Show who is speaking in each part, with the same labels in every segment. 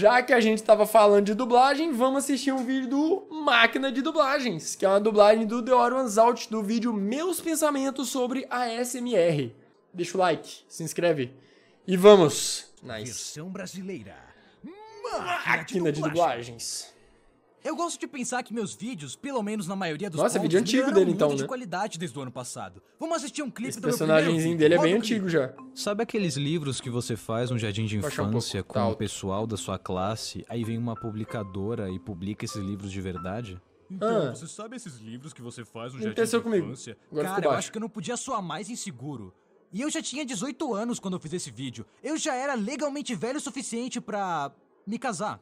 Speaker 1: Já que a gente estava falando de dublagem, vamos assistir um vídeo do Máquina de Dublagens, que é uma dublagem do The Orange Out do vídeo Meus Pensamentos sobre a SMR. Deixa o like, se inscreve e vamos!
Speaker 2: Nice. Versão brasileira. Máquina,
Speaker 1: Máquina de dublagens.
Speaker 2: Eu gosto de pensar que meus vídeos, pelo menos na maioria dos Nossa, pontos, é vídeo antigo dele então, né? de qualidade desde o ano passado. Vamos assistir um clipe Esse do personagemzinho dele é bem antigo já. Sabe aqueles livros que você faz no jardim de infância um com tá o pessoal da sua classe, aí vem uma publicadora e publica esses livros de verdade? Ah. Então, ah. você sabe esses livros que você faz no jardim de infância? comigo. infância? Agora Cara, eu acho que eu não podia soar mais inseguro. E eu já tinha 18 anos quando eu fiz esse vídeo. Eu já era legalmente velho o suficiente pra me casar.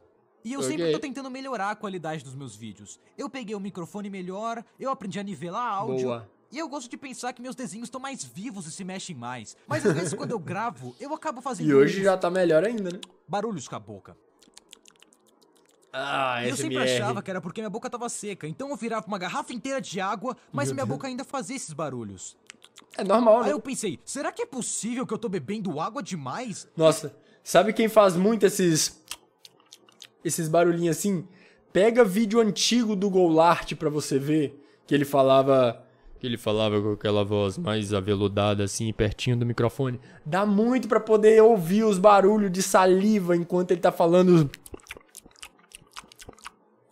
Speaker 2: E eu okay. sempre tô tentando melhorar a qualidade dos meus vídeos. Eu peguei o um microfone melhor, eu aprendi a nivelar áudio. Boa. E eu gosto de pensar que meus desenhos estão mais vivos e se mexem mais. Mas às vezes quando eu gravo, eu acabo fazendo. E hoje
Speaker 1: já tá melhor ainda, né? Barulhos com a boca.
Speaker 2: Ah, eu sempre achava que era porque minha boca tava seca, então eu virava uma garrafa inteira de água, mas minha boca ainda fazia esses barulhos. É normal, né? Aí eu pensei, será que é possível que eu tô bebendo água demais?
Speaker 1: Nossa, sabe quem faz muito esses esses barulhinhos assim. Pega vídeo antigo do Goulart pra você ver. Que ele falava. Que ele falava com aquela voz mais aveludada, assim, pertinho do microfone. Dá muito para poder ouvir os barulhos de saliva enquanto ele tá falando.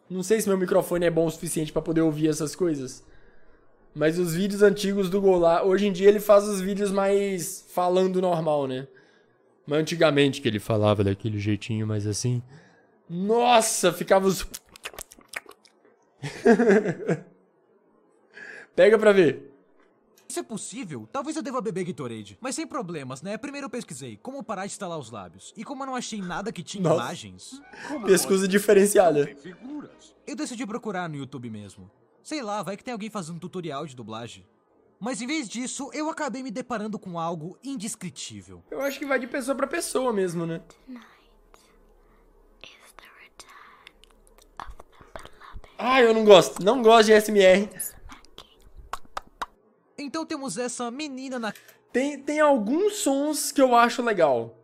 Speaker 1: Não sei se meu microfone é bom o suficiente para poder ouvir essas coisas. Mas os vídeos antigos do Goulart, hoje em dia ele faz os vídeos mais falando normal, né? Mas antigamente que ele falava daquele jeitinho mais assim. Nossa, os...
Speaker 2: Pega pra ver. Isso é possível? Talvez eu deva beber Gatorade. Mas sem problemas, né? Primeiro eu pesquisei como parar de instalar os lábios. E como eu não achei nada que tinha Nossa. imagens... Pesquisa diferenciada. Eu decidi procurar no YouTube mesmo. Sei lá, vai que tem alguém fazendo tutorial de dublagem. Mas em vez disso, eu acabei me deparando com algo
Speaker 1: indescritível. Eu acho que vai de pessoa pra pessoa mesmo, né? Ah, eu não gosto. Não gosto de S.M.R. Então temos essa menina na... Tem, tem alguns sons que eu acho legal.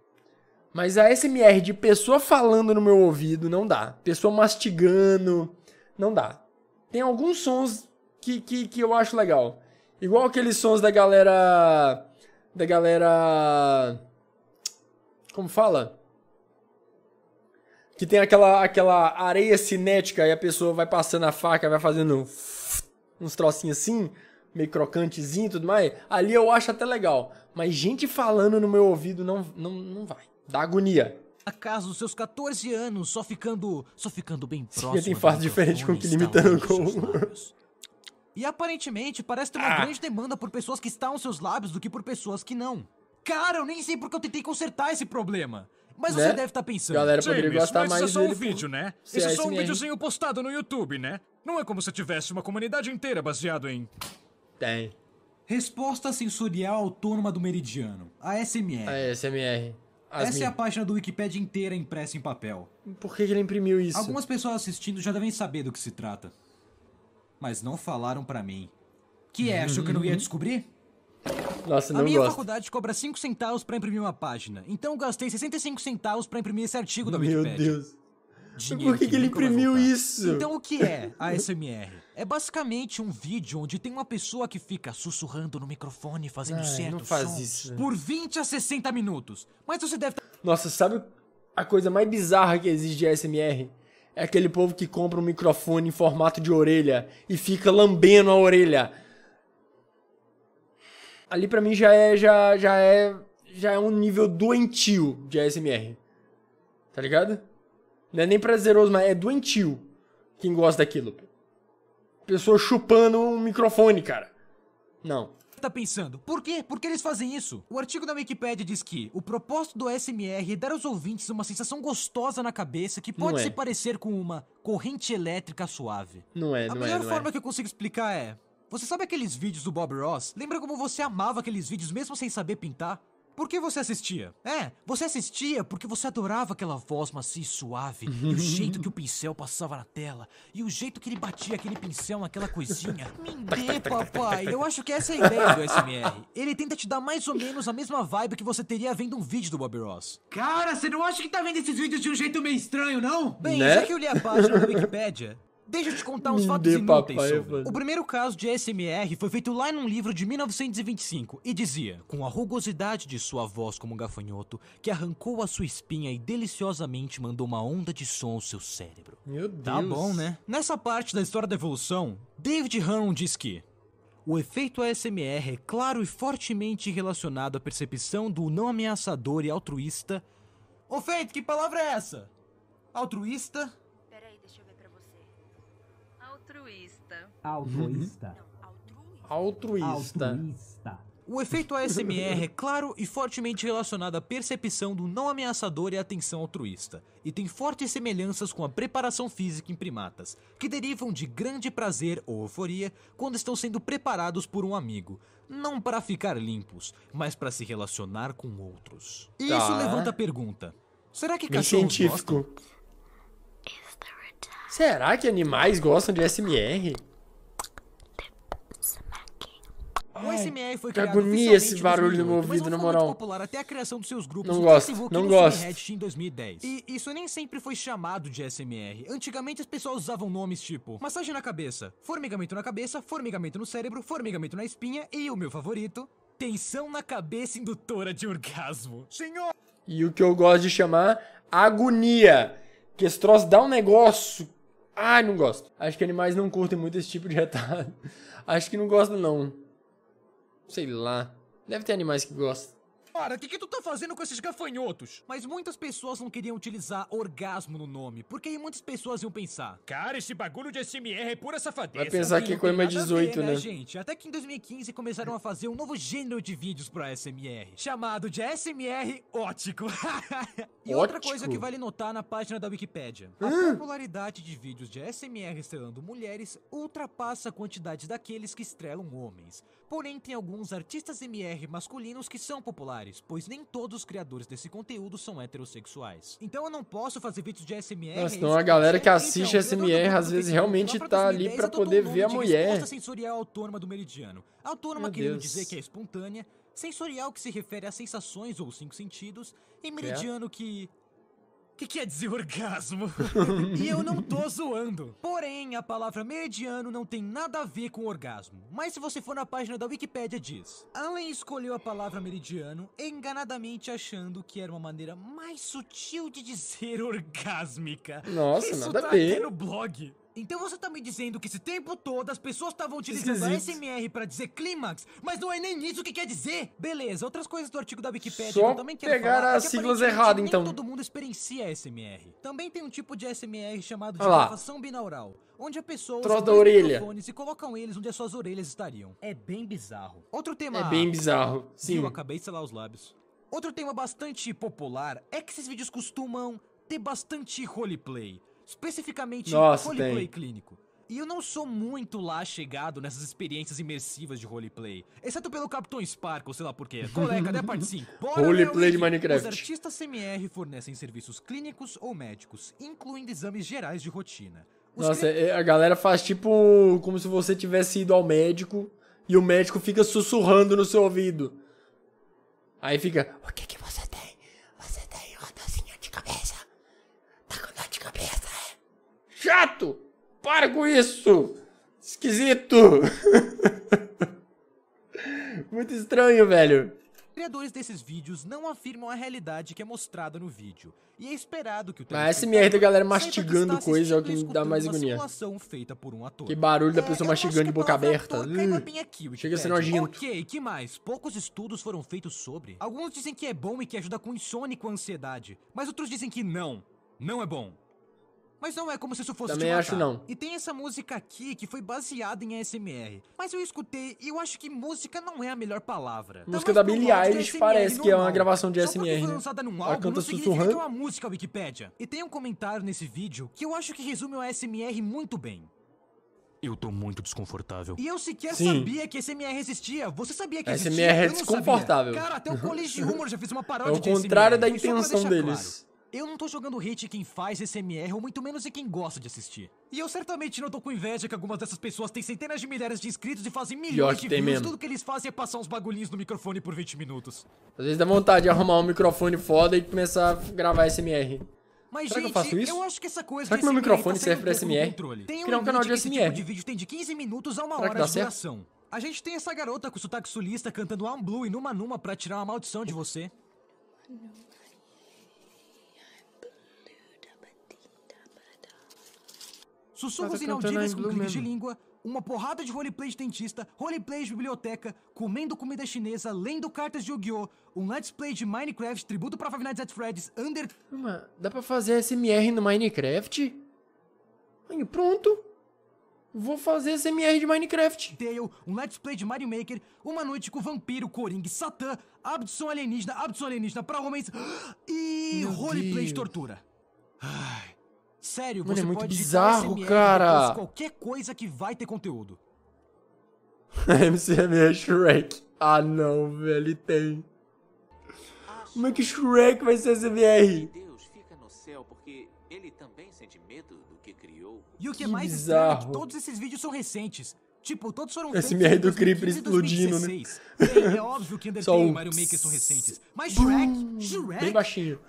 Speaker 1: Mas a S.M.R. de pessoa falando no meu ouvido não dá. Pessoa mastigando, não dá. Tem alguns sons que, que, que eu acho legal. Igual aqueles sons da galera. Da galera. Como fala? que tem aquela, aquela areia cinética e a pessoa vai passando a faca, vai fazendo uns trocinhos assim, meio crocantezinho e tudo mais. Ali eu acho até legal. Mas gente falando no meu ouvido não, não, não vai. Dá agonia. Acaso os seus 14
Speaker 2: anos, só ficando, só ficando bem próximo. tem fase diferente com o que limitando com. E aparentemente parece ter uma ah. grande demanda por pessoas que estão em seus lábios do que por pessoas que não. Cara, eu nem sei porque eu tentei consertar esse problema. Mas né? você deve estar tá pensando. Galera poderia James, gostar mas mais isso é só um vídeo, né? Isso é só um videozinho postado no YouTube, né? Não é como se tivesse uma comunidade inteira baseado em... Tem. Resposta Sensorial Autônoma do Meridiano, a SMR. A SMR. As Essa min... é a página do Wikipedia inteira impressa em papel.
Speaker 1: Por que ele imprimiu isso? Algumas
Speaker 2: pessoas assistindo já devem saber do que se trata. Mas não falaram para mim.
Speaker 1: Que é, achou que eu não ia uhum. descobrir?
Speaker 2: Nossa, não A minha gosto.
Speaker 1: faculdade cobra
Speaker 2: 5 centavos para imprimir uma página. Então gastei 65 centavos para imprimir esse artigo da Meu Wikipedia. Meu Deus. Dinheiro Por que, que, ele imprimiu isso? Então o que é a ASMR? É basicamente um vídeo onde tem uma pessoa que fica sussurrando no microfone, fazendo Ai, certo não faz isso. por 20 a 60 minutos. Mas você deve... Tá
Speaker 1: Nossa, sabe a coisa mais bizarra que existe de ASMR? É aquele povo que compra um microfone em formato de orelha e fica lambendo a orelha ali para mim já é já já é já é um nível doentio de ASMR. Tá ligado? Não é nem prazeroso, mas é doentio quem gosta daquilo. Pessoa chupando um microfone, cara. Não.
Speaker 2: Tá pensando, por quê? Por que eles fazem isso? O artigo da Wikipedia diz que o propósito do SMR é dar aos ouvintes uma sensação gostosa na cabeça que pode é. se parecer com uma corrente elétrica suave.
Speaker 1: Não é, A não é, melhor não é. forma é.
Speaker 2: que eu consigo explicar é: você sabe aqueles vídeos do Bob Ross? Lembra como você amava aqueles vídeos mesmo sem saber pintar? Por que você assistia? É, você assistia porque você adorava aquela voz macia e suave, e o jeito que o pincel passava na tela, e o jeito que ele batia aquele pincel naquela coisinha. Me papai! Eu acho que essa é a ideia do SMR. Ele tenta te dar mais ou menos a mesma vibe que você teria vendo um vídeo do Bob Ross. Cara, você não acha que tá vendo esses vídeos de um jeito meio estranho, não? Bem, né? já que eu li a página da Wikipedia, Deixa eu te contar uns fatos inúteis papai, sobre. O primeiro caso de ASMR foi feito lá em um livro de 1925 e dizia, com a rugosidade de sua voz como um gafanhoto, que arrancou a sua espinha e deliciosamente mandou uma onda de som ao seu cérebro.
Speaker 1: Meu tá Deus. Tá bom, né?
Speaker 2: Nessa parte da história da evolução, David Hannon diz que o efeito ASMR é claro e fortemente relacionado à percepção do não ameaçador e altruísta. O Feito, que palavra é essa? Altruísta? Altruísta. Uhum. Altruísta.
Speaker 1: Altruísta. Altruísta.
Speaker 2: O efeito ASMR é claro e fortemente relacionado à percepção do não ameaçador e atenção altruísta, e tem fortes semelhanças com a preparação física em primatas, que derivam de grande prazer ou euforia quando estão sendo preparados por um amigo, não para ficar limpos, mas para se
Speaker 1: relacionar com outros. E tá. isso levanta a pergunta: será que é cachorros científico. Gostam? Será que animais gostam de SMR? que agonia esse barulho no meu ouvido, na moral.
Speaker 2: não gosto, não gosto. E isso nem sempre foi chamado de SMR. Antigamente as pessoas usavam nomes tipo massagem na cabeça, formigamento na cabeça, formigamento no cérebro, formigamento na espinha e o meu favorito, tensão na cabeça indutora de orgasmo. Senhor!
Speaker 1: E o que eu gosto de chamar agonia. Que esse troço dá um negócio Ai, não gosto. Acho que animais não curtem muito esse tipo de retardo. Acho que não gostam, não. Sei lá. Deve ter animais que gostam.
Speaker 2: Cara, o que, que tu tá fazendo com esses gafanhotos? Mas muitas pessoas não queriam utilizar orgasmo no nome, porque aí muitas pessoas iam pensar. Cara, esse bagulho de SMR é pura safadeza. Vai pensar que é coisa 18, ver, né, né? Gente, até que em 2015 começaram a fazer um novo gênero de vídeos pra SMR, chamado de SMR ótico. e ótico? outra coisa que vale notar na página da Wikipédia. A popularidade de vídeos de SMR estrelando mulheres ultrapassa a quantidade daqueles que estrelam homens. Porém, tem alguns artistas MR masculinos que são populares mulheres, pois nem todos os criadores desse conteúdo são heterossexuais. Então eu não posso fazer vídeos de SMR.
Speaker 1: Então, então a galera que assiste então, SMR às vezes realmente tá ali para poder ver a mulher. Resposta
Speaker 2: sensorial autônoma do meridiano. Autônoma Meu querendo Deus. dizer que é espontânea, sensorial que se refere a sensações ou cinco sentidos, e meridiano que que quer dizer orgasmo. e eu não tô zoando. Porém, a palavra meridiano não tem nada a ver com orgasmo. Mas se você for na página da Wikipédia, diz: Allen escolheu a palavra meridiano enganadamente achando que era uma maneira mais sutil de dizer orgásmica. Nossa, Isso nada tá a ver. no blog. Então você tá me dizendo que esse tempo todo as pessoas estavam utilizando a SMR para dizer clímax, mas não é nem isso que quer dizer. Beleza, outras coisas do artigo da Wikipedia Só que eu também quero pegar falar, é as é siglas erradas, então. todo mundo experiencia SMR. Também tem um tipo de SMR chamado de gravação binaural, onde a pessoa usa da orelha. microfones e colocam eles onde as suas orelhas estariam. É bem bizarro. Outro tema... É bem bizarro, sim. Eu acabei de selar os lábios. Outro tema bastante popular é que esses vídeos costumam ter bastante roleplay especificamente Nossa, roleplay tem. clínico. E eu não sou muito lá chegado nessas experiências imersivas de roleplay. Exceto pelo Capitão spark ou sei lá porquê. Colega, cadê a parte 5? roleplay de Minecraft. Os artistas CMR fornecem serviços clínicos ou médicos, incluindo exames gerais de rotina.
Speaker 1: Os Nossa, cre... É, a galera faz tipo como se você tivesse ido ao médico e o médico fica sussurrando no seu ouvido. Aí fica, o que que chato! Para com isso! Esquisito! Muito estranho, velho.
Speaker 2: Criadores desses vídeos não afirmam a realidade que é mostrada no vídeo, e é esperado que o Mas ah, essa merda, galera mastigando coisa, é o que dá mais agonia. Um
Speaker 1: que barulho da é, pessoa mastigando de boca aberta. Uh, aqui, chega a ser nojento.
Speaker 2: Ok, que mais? Poucos estudos foram feitos sobre. Alguns dizem que é bom e que ajuda com insônia e com ansiedade, mas outros dizem que não, não é bom mas não é como se isso fosse Também acho não. E tem essa música aqui que foi baseada em ASMR. Mas eu escutei e eu acho que música não é a melhor palavra. Música da Billie Eilish parece que é uma gravação
Speaker 1: de ASMR, né? Foi lançada num álbum, Ela canta sussurrando. é uma
Speaker 2: música Wikipédia. E tem um comentário nesse vídeo que eu acho que resume o ASMR muito bem.
Speaker 1: Eu tô muito desconfortável.
Speaker 2: E eu sequer Sim. sabia que SMR existia. Você sabia que SMR existia? SMR é desconfortável. Cara, até o College Humor já fez uma paródia É o contrário da intenção deles. Claro. Eu não tô jogando hate quem faz SMR, ou muito menos e quem gosta de assistir. E eu certamente não tô com inveja que algumas dessas pessoas têm centenas de milhares de inscritos e fazem milhões de views. Mesmo. Tudo que eles fazem é passar uns bagulhinhos no microfone por 20 minutos.
Speaker 1: Às vezes dá vontade de arrumar um microfone foda e começar a gravar SMR. Mas, Será gente, que eu faço isso? Eu acho que essa coisa Será que meu microfone tá serve pra SMR? Tem um, Criar um canal de SMR. Tipo de
Speaker 2: vídeo tem de 15 minutos a uma Será hora de duração. Certo? A gente tem essa garota com sotaque sulista cantando I'm Blue e Numa Numa pra tirar uma maldição de você. Não. Sussurros tá inaudíveis com cliques de língua, uma porrada de roleplay de dentista, roleplay de biblioteca, comendo comida chinesa, lendo cartas de Yu-Gi-Oh!, um
Speaker 1: let's play de Minecraft, tributo pra Five Nights at Freddy's, Under... dá pra fazer SMR no Minecraft? Aí, pronto! Vou fazer SMR de Minecraft.
Speaker 2: Tale, um let's play de Mario Maker, uma noite com vampiro, coringa, satã, abdução alienígena, abdução alienígena pra homens e Meu roleplay Deus. de tortura. Ai, Sério, Mano, é você é muito pode bizarro, cara. qualquer coisa que vai ter conteúdo.
Speaker 1: é Shrek. Ah, não, velho, tem. Como é que Shrek vai ser SMR? Deus fica no céu
Speaker 2: porque ele também sente medo do que criou. E o que, é que é mais bizarro. estranho é que todos esses vídeos são recentes. Tipo, todos foram feitos SMR do Creeper explodindo, né? Bem, é, é óbvio que Undertale e Mario Maker são recentes, mas Shrek, Shrek... Bem baixinho.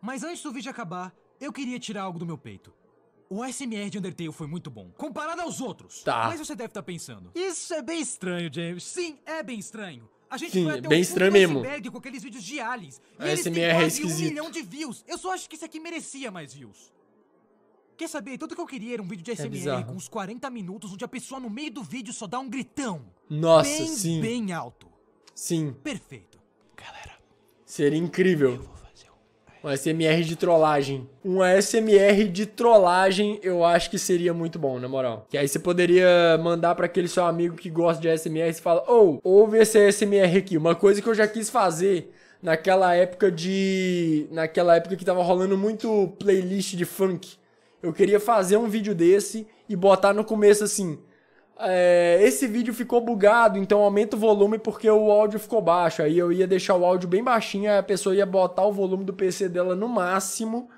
Speaker 2: Mas antes do vídeo acabar, eu queria tirar algo do meu peito. O SMR de Undertale foi muito bom, comparado aos outros. Tá. Mas você deve estar tá pensando, isso é bem estranho, James. Sim, é bem estranho. A gente Sim, foi até bem estranho mesmo. com aqueles vídeos de aliens. A e SMR é esquisito. um milhão de views. Eu só acho que isso aqui merecia mais views. Quer saber? Tudo que eu queria era um vídeo de SMR é com uns 40 minutos, onde a pessoa no meio do vídeo só dá um gritão. Nossa, bem, sim. Bem alto.
Speaker 1: Sim. Perfeito. Galera. Seria incrível. Um SMR de trollagem. Um SMR de trollagem eu acho que seria muito bom, na moral. Que aí você poderia mandar para aquele seu amigo que gosta de SMR e fala: Ou, oh, ouve esse SMR aqui. Uma coisa que eu já quis fazer naquela época de. Naquela época que tava rolando muito playlist de funk. Eu queria fazer um vídeo desse e botar no começo assim é, esse vídeo ficou bugado, então aumenta o volume porque o áudio ficou baixo. Aí eu ia deixar o áudio bem baixinho, aí a pessoa ia botar o volume do PC dela no máximo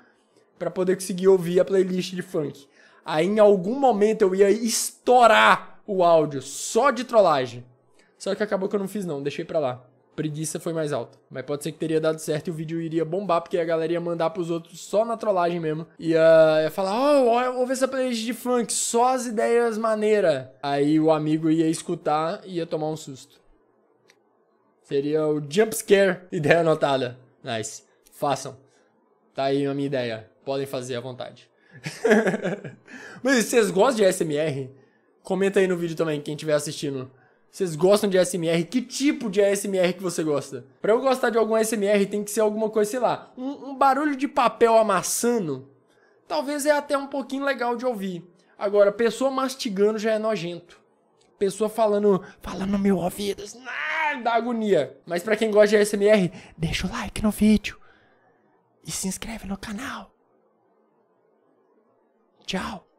Speaker 1: para poder conseguir ouvir a playlist de funk. Aí em algum momento eu ia estourar o áudio só de trollagem. Só que acabou que eu não fiz não, deixei pra lá preguiça foi mais alta. Mas pode ser que teria dado certo e o vídeo iria bombar, porque a galera ia mandar pros outros só na trollagem mesmo. Ia, ah, ia falar, ó, oh, ouve essa playlist de funk, só as ideias maneira. Aí o amigo ia escutar e ia tomar um susto. Seria o jumpscare, ideia anotada. Nice. Façam. Tá aí a minha ideia. Podem fazer à vontade. Mas vocês gostam de SMR? Comenta aí no vídeo também, quem estiver assistindo. Vocês gostam de ASMR? Que tipo de ASMR que você gosta? Pra eu gostar de algum ASMR tem que ser alguma coisa, sei lá, um, um barulho de papel amassando. Talvez é até um pouquinho legal de ouvir. Agora, pessoa mastigando já é nojento. Pessoa falando, falando no meu ouvido, ah, dá agonia. Mas pra quem gosta de ASMR, deixa o like no vídeo. E se inscreve no canal.
Speaker 2: Tchau.